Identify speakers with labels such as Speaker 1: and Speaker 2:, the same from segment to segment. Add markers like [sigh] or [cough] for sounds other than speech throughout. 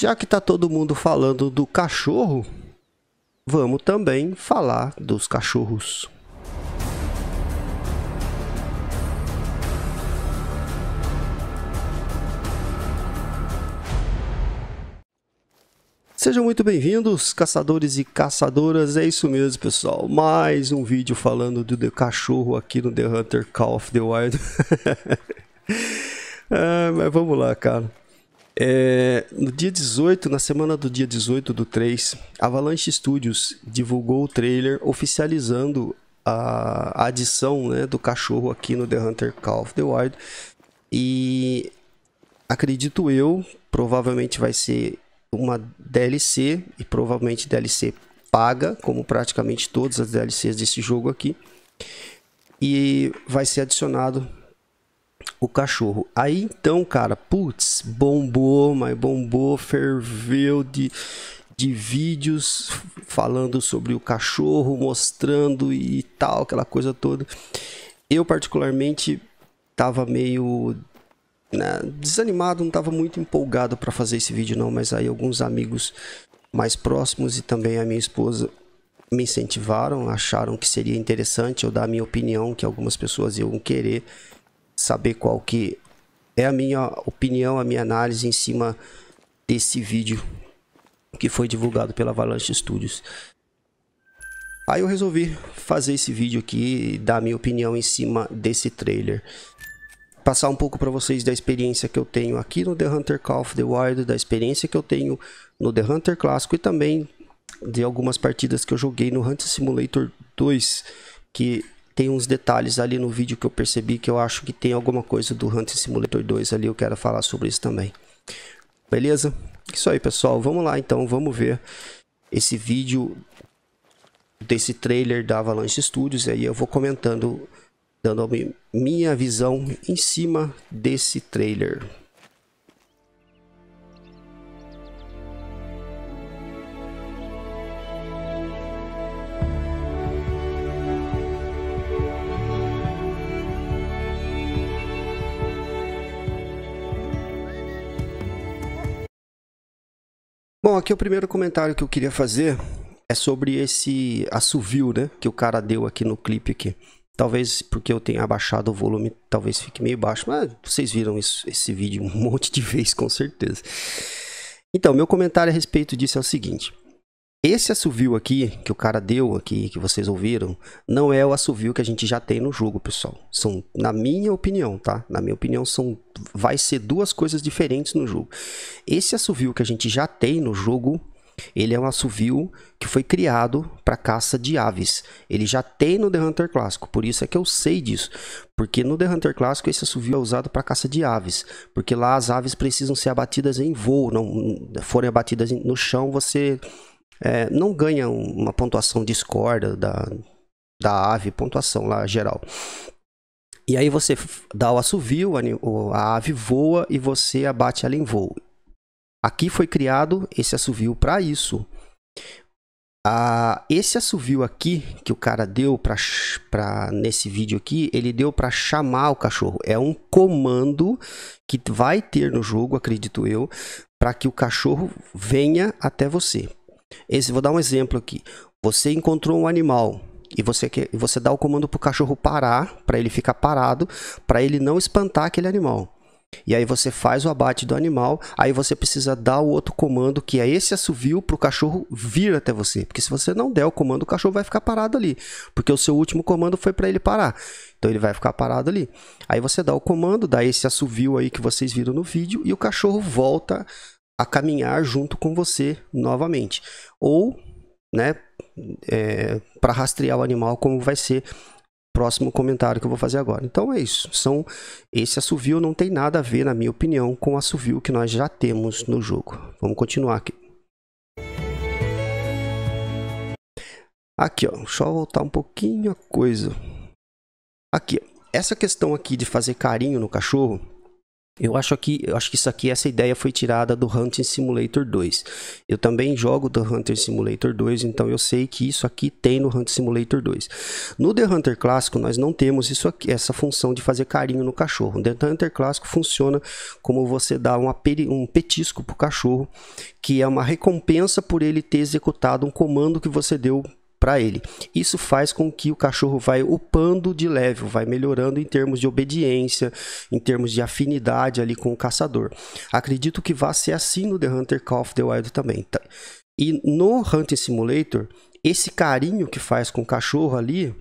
Speaker 1: Já que está todo mundo falando do cachorro, vamos também falar dos cachorros. Sejam muito bem-vindos, caçadores e caçadoras. É isso mesmo, pessoal. Mais um vídeo falando do The Cachorro aqui no The Hunter Call of the Wild. [laughs] Ah, mas vamos lá, cara. É, no dia 18, na semana do dia 18 do 3, Avalanche Studios divulgou o trailer oficializando a adição né, do cachorro aqui no The Hunter Call of the Wild. E acredito eu, provavelmente vai ser uma DLC e provavelmente DLC paga, como praticamente todas as DLCs desse jogo aqui. E vai ser adicionado o cachorro. Aí então, cara, putz, bombou, mas bombou, ferveu de, de vídeos falando sobre o cachorro, mostrando e tal, aquela coisa toda. Eu, particularmente, tava meio né, desanimado, não tava muito empolgado para fazer esse vídeo, não, mas aí alguns amigos mais próximos e também a minha esposa me incentivaram, acharam que seria interessante eu dar a minha opinião, que algumas pessoas iam querer saber qual que é a minha opinião, a minha análise em cima desse vídeo que foi divulgado pela Avalanche Studios. Aí eu resolvi fazer esse vídeo aqui dar a minha opinião em cima desse trailer. Passar um pouco para vocês da experiência que eu tenho aqui no The Hunter Call of the Wild, da experiência que eu tenho no The Hunter Clássico e também de algumas partidas que eu joguei no Hunter Simulator 2, que tem uns detalhes ali no vídeo que eu percebi que eu acho que tem alguma coisa do Hunting Simulator 2 ali, eu quero falar sobre isso também. Beleza? Isso aí, pessoal. Vamos lá, então. Vamos ver esse vídeo desse trailer da Avalanche Studios. E aí eu vou comentando, dando a minha visão em cima desse trailer. Bom, aqui é o primeiro comentário que eu queria fazer é sobre esse assovio, né, que o cara deu aqui no clipe aqui. Talvez porque eu tenha abaixado o volume, talvez fique meio baixo, mas vocês viram isso, esse vídeo um [laughs] monte de vezes com certeza. Então, meu comentário a respeito disso é o seguinte: esse assovio aqui, que o cara deu aqui, que vocês ouviram, não é o assovio que a gente já tem no jogo, pessoal. São, na minha opinião, tá? Na minha opinião, são, vai ser duas coisas diferentes no jogo. Esse assovio que a gente já tem no jogo, ele é um assovio que foi criado para caça de aves. Ele já tem no The Hunter Clássico, por isso é que eu sei disso. Porque no The Hunter Clássico esse assovio é usado para caça de aves, porque lá as aves precisam ser abatidas em voo, não forem abatidas no chão, você é, não ganha uma pontuação discorda da, da ave, pontuação lá geral. E aí você dá o assovio, a ave voa e você abate ela em voo. Aqui foi criado esse assovio para isso. Ah, esse assovio aqui que o cara deu para nesse vídeo aqui, ele deu para chamar o cachorro. É um comando que vai ter no jogo, acredito eu, para que o cachorro venha até você. Esse, vou dar um exemplo aqui. Você encontrou um animal e você, quer, você dá o comando para o cachorro parar, para ele ficar parado, para ele não espantar aquele animal. E aí você faz o abate do animal, aí você precisa dar o outro comando, que é esse assovio, para o cachorro vir até você. Porque se você não der o comando, o cachorro vai ficar parado ali. Porque o seu último comando foi para ele parar. Então ele vai ficar parado ali. Aí você dá o comando, dá esse assovio aí que vocês viram no vídeo, e o cachorro volta a caminhar junto com você novamente. Ou, né, é, para rastrear o animal, como vai ser próximo comentário que eu vou fazer agora. Então é isso. São esse assovio não tem nada a ver, na minha opinião, com o assovio que nós já temos no jogo. Vamos continuar aqui. Aqui, ó, deixa eu voltar um pouquinho a coisa. Aqui, essa questão aqui de fazer carinho no cachorro, eu acho que, eu acho que isso aqui, essa ideia foi tirada do Hunting Simulator 2. Eu também jogo do Hunter Simulator 2, então eu sei que isso aqui tem no Hunter Simulator 2. No The Hunter Clássico, nós não temos isso aqui, essa função de fazer carinho no cachorro. O The Hunter Clássico funciona como você dá um petisco pro cachorro, que é uma recompensa por ele ter executado um comando que você deu para ele. Isso faz com que o cachorro vai upando de level, vai melhorando em termos de obediência, em termos de afinidade ali com o caçador. Acredito que vá ser assim no The Hunter Call of the Wild também. Tá? E no Hunting Simulator, esse carinho que faz com o cachorro ali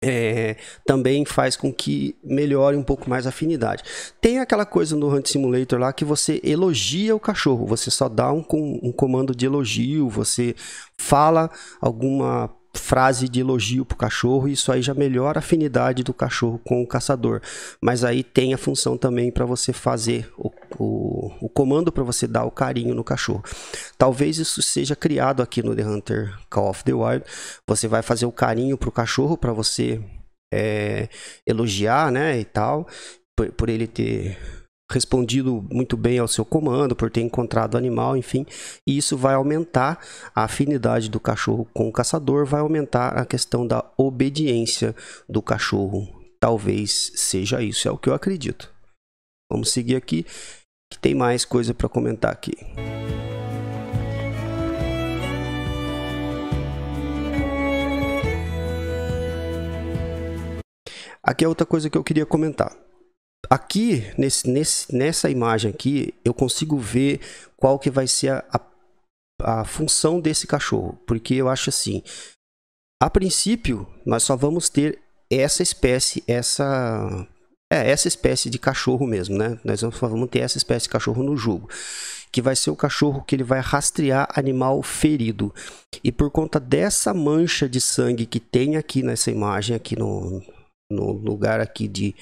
Speaker 1: é, também faz com que melhore um pouco mais a afinidade. Tem aquela coisa no Hunt Simulator lá que você elogia o cachorro, você só dá um, um comando de elogio, você fala alguma frase de elogio para o cachorro, e isso aí já melhora a afinidade do cachorro com o caçador. Mas aí tem a função também para você fazer o o, o comando para você dar o carinho no cachorro. Talvez isso seja criado aqui no The Hunter Call of the Wild. Você vai fazer o carinho para o cachorro para você é, elogiar, né, e tal, por, por ele ter respondido muito bem ao seu comando, por ter encontrado o animal, enfim. E isso vai aumentar a afinidade do cachorro com o caçador, vai aumentar a questão da obediência do cachorro. Talvez seja isso, é o que eu acredito. Vamos seguir aqui que tem mais coisa para comentar aqui. Aqui é outra coisa que eu queria comentar. Aqui, nesse, nesse, nessa imagem aqui, eu consigo ver qual que vai ser a, a, a função desse cachorro. Porque eu acho assim, a princípio, nós só vamos ter essa espécie, essa é, essa espécie de cachorro mesmo, né? Nós vamos, vamos ter essa espécie de cachorro no jogo. Que vai ser o cachorro que ele vai rastrear animal ferido. E por conta dessa mancha de sangue que tem aqui nessa imagem, aqui no, no lugar aqui de,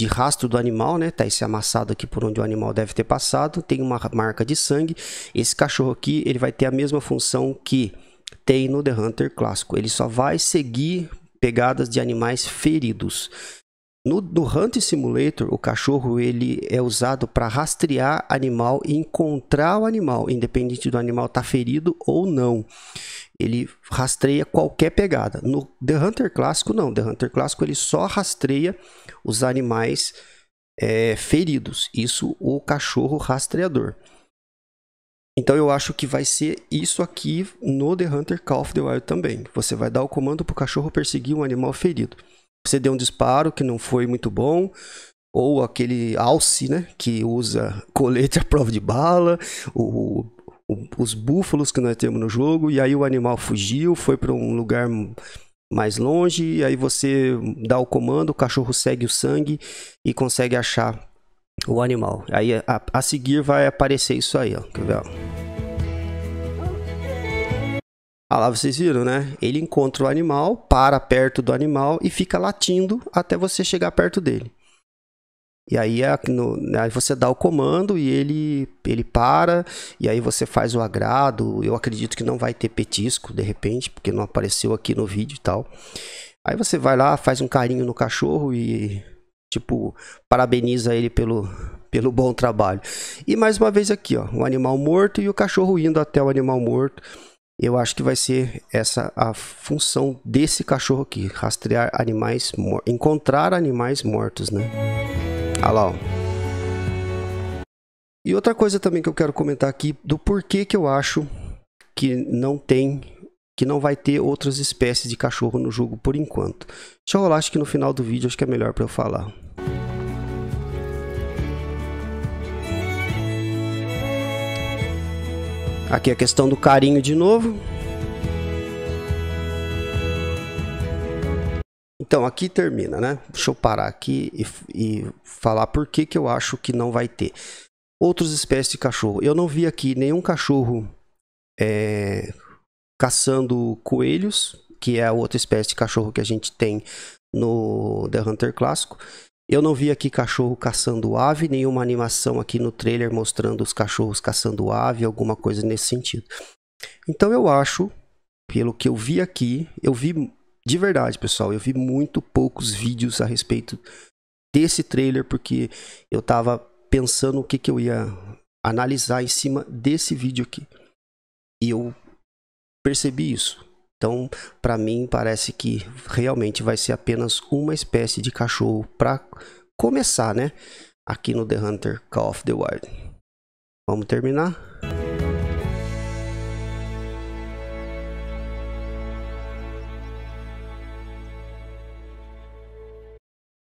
Speaker 1: de rastro do animal, né? Tá esse amassado aqui por onde o animal deve ter passado, tem uma marca de sangue. Esse cachorro aqui, ele vai ter a mesma função que tem no The Hunter clássico. Ele só vai seguir pegadas de animais feridos. No, no Hunt Simulator, o cachorro ele é usado para rastrear animal e encontrar o animal, independente do animal estar tá ferido ou não. Ele rastreia qualquer pegada. No The Hunter clássico, não. The Hunter clássico ele só rastreia os animais é, feridos. Isso o cachorro rastreador. Então eu acho que vai ser isso aqui no The Hunter Call of the Wild também. Você vai dar o comando para o cachorro perseguir um animal ferido você deu um disparo que não foi muito bom, ou aquele alce, né, que usa [laughs] colete à prova de bala, o, o, os búfalos que nós temos no jogo, e aí o animal fugiu, foi para um lugar mais longe, e aí você dá o comando, o cachorro segue o sangue e consegue achar o animal. Aí a, a seguir vai aparecer isso aí, ó, ah lá, vocês viram, né? Ele encontra o animal, para perto do animal e fica latindo até você chegar perto dele. E aí, é no, aí você dá o comando e ele, ele para, e aí você faz o agrado. Eu acredito que não vai ter petisco, de repente, porque não apareceu aqui no vídeo e tal. Aí você vai lá, faz um carinho no cachorro e, tipo, parabeniza ele pelo, pelo bom trabalho. E mais uma vez aqui, ó, o um animal morto e o cachorro indo até o animal morto eu acho que vai ser essa a função desse cachorro aqui, rastrear animais encontrar animais mortos, né? Olha lá, ó. E outra coisa também que eu quero comentar aqui do porquê que eu acho que não tem, que não vai ter outras espécies de cachorro no jogo por enquanto. Deixa eu rolar, acho que no final do vídeo acho que é melhor para eu falar. Aqui é a questão do carinho de novo. Então, aqui termina, né? Deixa eu parar aqui e, e falar por que, que eu acho que não vai ter. Outras espécies de cachorro. Eu não vi aqui nenhum cachorro é, caçando coelhos, que é a outra espécie de cachorro que a gente tem no The Hunter clássico. Eu não vi aqui cachorro caçando ave, nenhuma animação aqui no trailer mostrando os cachorros caçando ave, alguma coisa nesse sentido. Então eu acho, pelo que eu vi aqui, eu vi de verdade, pessoal, eu vi muito poucos vídeos a respeito desse trailer porque eu tava pensando o que que eu ia analisar em cima desse vídeo aqui. E eu percebi isso. Então, para mim, parece que realmente vai ser apenas uma espécie de cachorro para começar, né? Aqui no The Hunter Call of the Wild. Vamos terminar?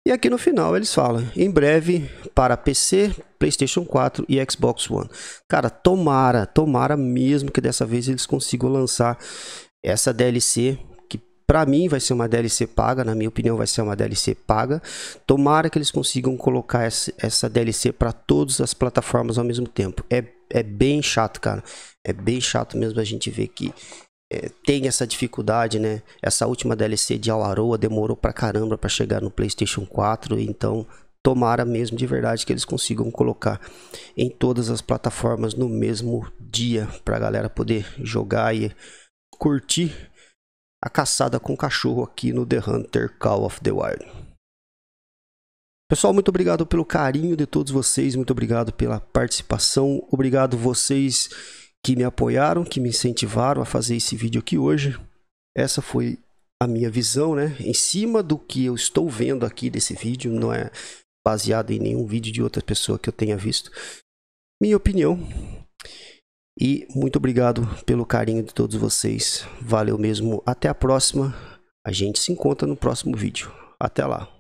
Speaker 1: E aqui no final eles falam, em breve para PC, PlayStation 4 e Xbox One. Cara, tomara, tomara mesmo que dessa vez eles consigam lançar essa DLC que para mim vai ser uma DLC paga, na minha opinião vai ser uma DLC paga. Tomara que eles consigam colocar essa DLC para todas as plataformas ao mesmo tempo. É, é bem chato, cara. É bem chato mesmo a gente ver que é, tem essa dificuldade, né? Essa última DLC de Alaroa demorou pra caramba para chegar no PlayStation 4, então tomara mesmo de verdade que eles consigam colocar em todas as plataformas no mesmo dia para a galera poder jogar e curtir a caçada com cachorro aqui no The Hunter Call of the Wild. Pessoal, muito obrigado pelo carinho de todos vocês, muito obrigado pela participação, obrigado vocês que me apoiaram, que me incentivaram a fazer esse vídeo aqui hoje. Essa foi a minha visão, né? Em cima do que eu estou vendo aqui desse vídeo, não é baseado em nenhum vídeo de outra pessoa que eu tenha visto. Minha opinião, e muito obrigado pelo carinho de todos vocês. Valeu mesmo. Até a próxima. A gente se encontra no próximo vídeo. Até lá.